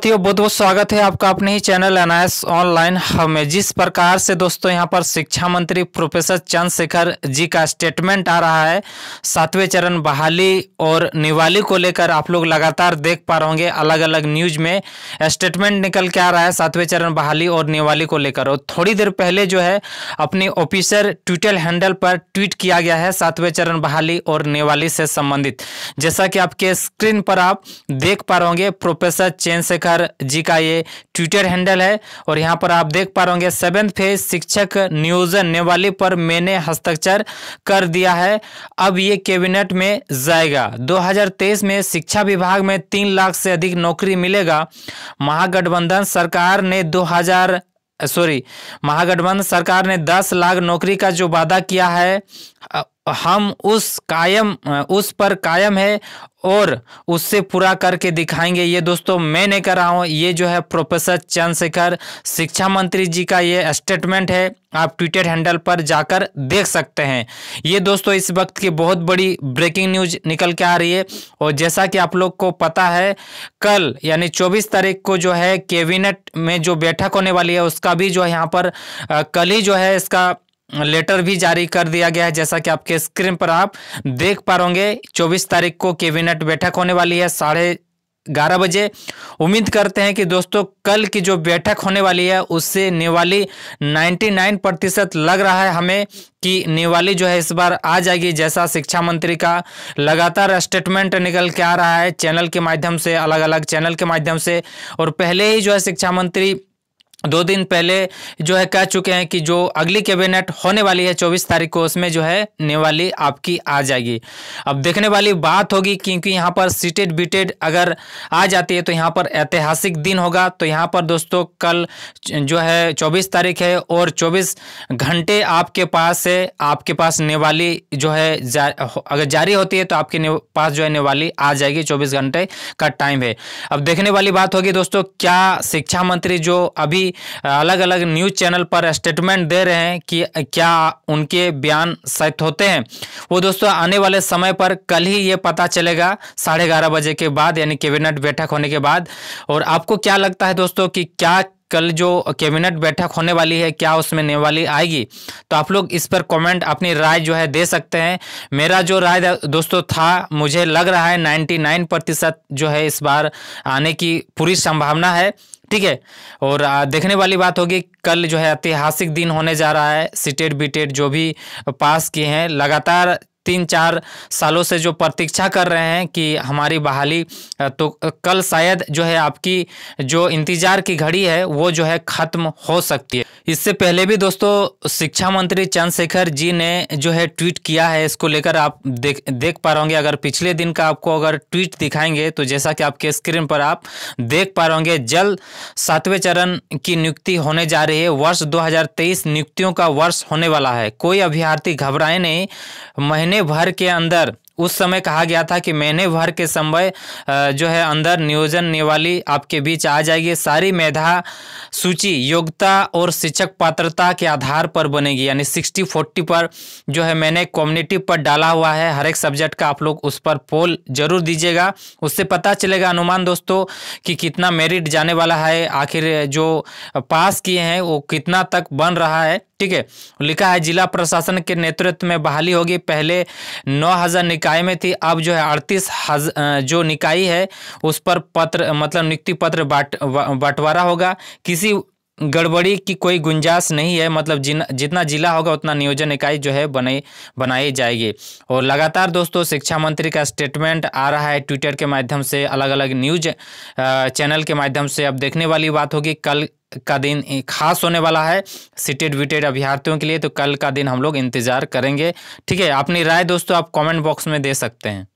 साथियों बहुत बहुत स्वागत है आपका अपने ही चैनल एनआईएस ऑनलाइन हमें जिस प्रकार से दोस्तों यहां पर शिक्षा मंत्री प्रोफेसर चंद्रशेखर जी का स्टेटमेंट आ रहा है सातवें चरण बहाली और निवाली को लेकर आप लोग लगातार देख पा रहे होंगे अलग अलग न्यूज में स्टेटमेंट निकल के आ रहा है सातवें चरण बहाली और निवाली को लेकर और थोड़ी देर पहले जो है अपने ऑफिसर ट्विटर हैंडल पर ट्वीट किया गया है सातवें चरण बहाली और निवाली से संबंधित जैसा कि आपके स्क्रीन पर आप देख पा रहे होंगे प्रोफेसर चंद्रशेखर शेखर जी का ये ट्विटर हैंडल है और यहाँ पर आप देख पा रहे सेवेंथ फेज शिक्षक न्यूज नेवाली पर मैंने हस्ताक्षर कर दिया है अब ये कैबिनेट में जाएगा 2023 में शिक्षा विभाग में तीन लाख से अधिक नौकरी मिलेगा महागठबंधन सरकार ने दो सॉरी महागठबंधन सरकार ने 10 लाख नौकरी का जो वादा किया है हम उस कायम उस पर कायम है और उससे पूरा करके दिखाएंगे ये दोस्तों मैं नहीं कर रहा हूँ ये जो है प्रोफेसर चंद्रशेखर शिक्षा मंत्री जी का ये स्टेटमेंट है आप ट्विटर हैंडल पर जाकर देख सकते हैं ये दोस्तों इस वक्त की बहुत बड़ी ब्रेकिंग न्यूज निकल के आ रही है और जैसा कि आप लोग को पता है कल यानी 24 तारीख को जो है कैबिनेट में जो बैठक होने वाली है उसका भी जो है यहाँ पर कल ही जो है इसका लेटर भी जारी कर दिया गया है जैसा कि आपके स्क्रीन पर आप देख पा रहे चौबीस तारीख को कैबिनेट बैठक होने वाली है साढ़े ग्यारह बजे उम्मीद करते हैं कि दोस्तों कल की जो बैठक होने वाली है उससे नेवाली 99 प्रतिशत लग रहा है हमें कि नेवाली जो है इस बार आ जाएगी जैसा शिक्षा मंत्री का लगातार स्टेटमेंट निकल के आ रहा है चैनल के माध्यम से अलग अलग चैनल के माध्यम से और पहले ही जो है शिक्षा मंत्री दो दिन पहले जो है कह चुके हैं कि जो अगली कैबिनेट होने वाली है चौबीस तारीख को उसमें जो है नेवाली आपकी आ जाएगी अब देखने वाली बात होगी क्योंकि यहाँ पर सीटेड बीटेड अगर आ जाती है तो यहाँ पर ऐतिहासिक दिन होगा तो यहाँ पर दोस्तों कल जो है चौबीस तारीख है और चौबीस घंटे आपके पास है आपके पास नेवाली जो है जा, अगर जारी होती है तो आपके पास जो है नेवाली आ जाएगी चौबीस घंटे का टाइम है अब देखने वाली बात होगी दोस्तों क्या शिक्षा मंत्री जो अभी अलग अलग न्यूज़ चैनल पर स्टेटमेंट दे रहे हैं कि क्या उनके बयान सत्य होते हैं वो दोस्तों आने वाले समय पर कल ही ये पता चलेगा साढ़े ग्यारह बजे के बाद यानी कैबिनेट बैठक होने के बाद और आपको क्या लगता है दोस्तों कि क्या कल जो कैबिनेट बैठक होने वाली है क्या उसमें नेवाली आएगी तो आप लोग इस पर कमेंट अपनी राय जो है दे सकते हैं मेरा जो राय दोस्तों था मुझे लग रहा है 99 प्रतिशत जो है इस बार आने की पूरी संभावना है ठीक है और देखने वाली बात होगी कल जो है ऐतिहासिक दिन होने जा रहा है सीटेट बीटेट e e जो भी पास किए हैं लगातार तीन चार सालों से जो प्रतीक्षा कर रहे हैं कि हमारी बहाली तो कल शायद जो है आपकी जो इंतज़ार की घड़ी है वो जो है ख़त्म हो सकती है इससे पहले भी दोस्तों शिक्षा मंत्री चंद्रशेखर जी ने जो है ट्वीट किया है इसको लेकर आप देख देख पा रहे होंगे अगर पिछले दिन का आपको अगर ट्वीट दिखाएंगे तो जैसा कि आपके स्क्रीन पर आप देख पा रहे होंगे जल्द सातवें चरण की नियुक्ति होने जा रही है वर्ष 2023 नियुक्तियों का वर्ष होने वाला है कोई अभ्यर्थी घबराए नहीं महीने भर के अंदर उस समय कहा गया था कि महीने भर के समय जो है अंदर नियोजन निवाली आपके बीच आ जाएगी सारी मेधा सूची योग्यता और शिक्षक पात्रता के आधार पर बनेगी यानी सिक्सटी फोर्टी पर जो है मैंने कम्युनिटी पर डाला हुआ है हर एक सब्जेक्ट का आप लोग उस पर पोल जरूर दीजिएगा उससे पता चलेगा अनुमान दोस्तों कि कितना मेरिट जाने वाला है आखिर जो पास किए हैं वो कितना तक बन रहा है ठीक है लिखा है जिला प्रशासन के नेतृत्व में बहाली होगी पहले नौ हज़ार निकाल निकाय में थी अब जो है अड़तीस जो निकाय है उस पर पत्र मतलब नियुक्ति पत्र बाट बंटवारा होगा किसी गड़बड़ी की कोई गुंजाइश नहीं है मतलब जिन जितना जिला होगा उतना नियोजन इकाई जो है बने बनाई जाएगी और लगातार दोस्तों शिक्षा मंत्री का स्टेटमेंट आ रहा है ट्विटर के माध्यम से अलग अलग न्यूज चैनल के माध्यम से अब देखने वाली बात होगी कल का दिन खास होने वाला है सीटेड विटेड अभ्यर्थियों के लिए तो कल का दिन हम लोग इंतज़ार करेंगे ठीक है अपनी राय दोस्तों आप कमेंट बॉक्स में दे सकते हैं